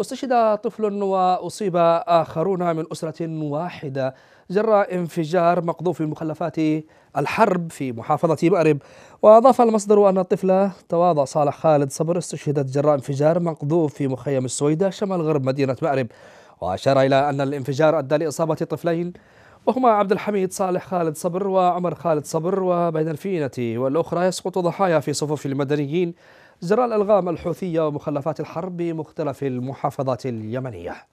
استشهد طفل وأصيب آخرون من أسرة واحدة جرى انفجار مقذوف مخلفات الحرب في محافظة مأرب وأضاف المصدر أن الطفل تواضع صالح خالد صبر استشهدت جراء انفجار مقذوف في مخيم السويدة شمال غرب مدينة مأرب وأشار إلى أن الانفجار أدى لإصابة طفلين وهما عبد الحميد صالح خالد صبر وعمر خالد صبر وبين الفينة والأخرى يسقط ضحايا في صفوف المدنيين جراء الألغام الحوثية ومخلفات الحرب بمختلف المحافظات اليمنية